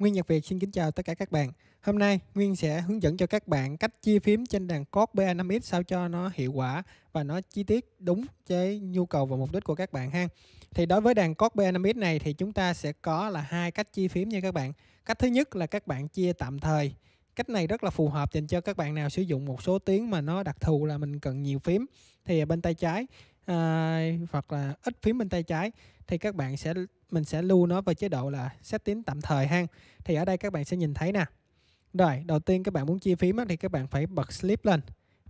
Nguyên Nhật Việt xin kính chào tất cả các bạn. Hôm nay Nguyên sẽ hướng dẫn cho các bạn cách chia phím trên đàn cốt BA5X sao cho nó hiệu quả và nó chi tiết đúng với nhu cầu và mục đích của các bạn ha. Thì đối với đàn cốt BA5X này thì chúng ta sẽ có là hai cách chia phím nha các bạn. Cách thứ nhất là các bạn chia tạm thời. Cách này rất là phù hợp dành cho các bạn nào sử dụng một số tiếng mà nó đặc thù là mình cần nhiều phím. Thì bên tay trái uh, hoặc là ít phím bên tay trái thì các bạn sẽ mình sẽ lưu nó vào chế độ là set tín tạm thời ha thì ở đây các bạn sẽ nhìn thấy nè rồi đầu tiên các bạn muốn chia phím thì các bạn phải bật slip lên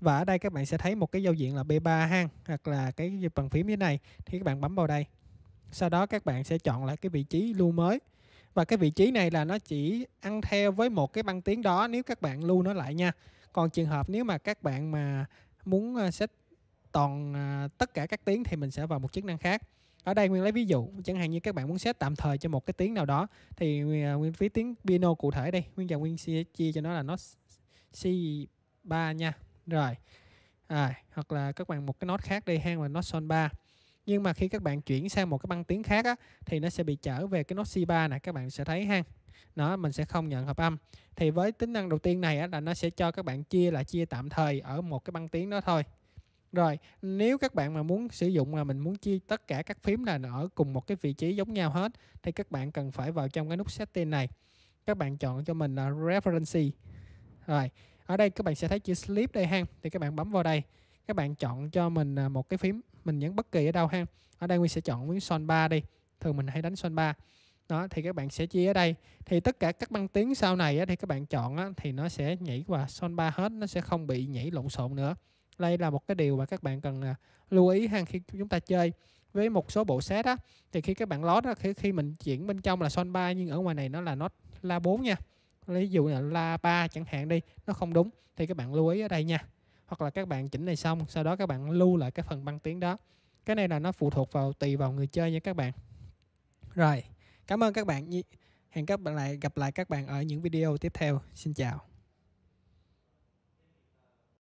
và ở đây các bạn sẽ thấy một cái giao diện là B3 ha hoặc là cái bàn phím như này thì các bạn bấm vào đây sau đó các bạn sẽ chọn lại cái vị trí lưu mới và cái vị trí này là nó chỉ ăn theo với một cái băng tiếng đó nếu các bạn lưu nó lại nha còn trường hợp nếu mà các bạn mà muốn ờ, set toàn à, tất cả các tiếng thì mình sẽ vào một chức năng khác ở đây nguyên lấy ví dụ chẳng hạn như các bạn muốn set tạm thời cho một cái tiếng nào đó thì à, nguyên phí tiếng piano cụ thể đây nguyên và nguyên chia, chia cho nó là nó c 3 nha rồi à, hoặc là các bạn một cái nốt khác đi hang là nốt son 3 nhưng mà khi các bạn chuyển sang một cái băng tiếng khác á, thì nó sẽ bị trở về cái nốt C3 này các bạn sẽ thấy hang, nó mình sẽ không nhận hợp âm thì với tính năng đầu tiên này á, là nó sẽ cho các bạn chia là chia tạm thời ở một cái băng tiếng đó thôi rồi, nếu các bạn mà muốn sử dụng là mình muốn chia tất cả các phím là ở cùng một cái vị trí giống nhau hết thì các bạn cần phải vào trong cái nút setting này. Các bạn chọn cho mình là reference. Rồi, ở đây các bạn sẽ thấy chữ sleep đây ha. Thì các bạn bấm vào đây. Các bạn chọn cho mình à, một cái phím, mình nhấn bất kỳ ở đâu ha. Ở đây mình sẽ chọn miếng son 3 đi. Thường mình hay đánh son 3. Đó, thì các bạn sẽ chia ở đây. Thì tất cả các băng tiếng sau này á, thì các bạn chọn á, thì nó sẽ nhảy qua son 3 hết, nó sẽ không bị nhảy lộn xộn nữa đây là một cái điều mà các bạn cần à, lưu ý hàng khi chúng ta chơi với một số bộ set á thì khi các bạn lót á khi, khi mình chuyển bên trong là son 3 nhưng ở ngoài này nó là nó la 4 nha lấy dụ là la 3 chẳng hạn đi nó không đúng thì các bạn lưu ý ở đây nha hoặc là các bạn chỉnh này xong sau đó các bạn lưu lại cái phần băng tiếng đó cái này là nó phụ thuộc vào tùy vào người chơi nha các bạn rồi cảm ơn các bạn hẹn các bạn lại gặp lại các bạn ở những video tiếp theo xin chào